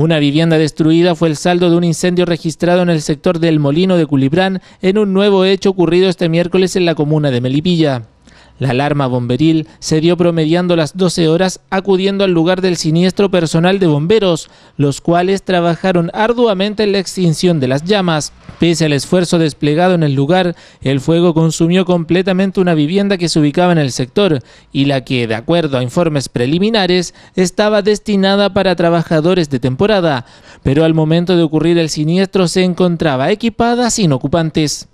Una vivienda destruida fue el saldo de un incendio registrado en el sector del Molino de Culibrán en un nuevo hecho ocurrido este miércoles en la comuna de Melipilla. La alarma bomberil se dio promediando las 12 horas acudiendo al lugar del siniestro personal de bomberos, los cuales trabajaron arduamente en la extinción de las llamas. Pese al esfuerzo desplegado en el lugar, el fuego consumió completamente una vivienda que se ubicaba en el sector y la que, de acuerdo a informes preliminares, estaba destinada para trabajadores de temporada, pero al momento de ocurrir el siniestro se encontraba equipada sin ocupantes.